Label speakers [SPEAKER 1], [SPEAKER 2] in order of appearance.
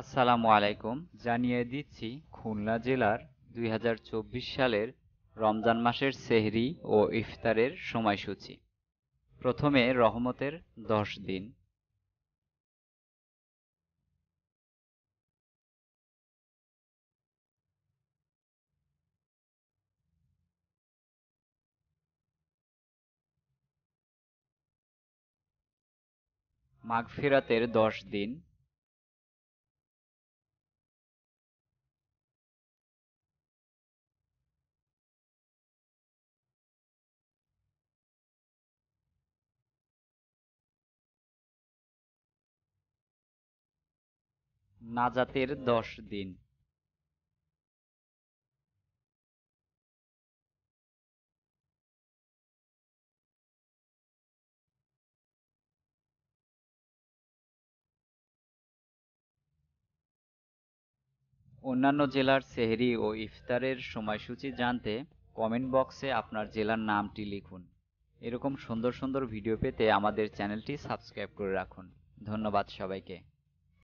[SPEAKER 1] আসসালামু আলাইকুম জানিয়ে দিচ্ছি খুলনা জেলার দুই সালের রমজান মাসের সেহরি ও ইফতারের সময়সূচি প্রথমে রহমতের দশ
[SPEAKER 2] দিন ফেরাতের দশ দিন নাজাতের দশ দিন
[SPEAKER 1] অন্যান্য জেলার সেহরি ও ইফতারের সময়সূচি জানতে কমেন্ট বক্সে আপনার জেলার নামটি লিখুন এরকম সুন্দর সুন্দর ভিডিও পেতে আমাদের চ্যানেলটি সাবস্ক্রাইব করে রাখুন ধন্যবাদ সবাইকে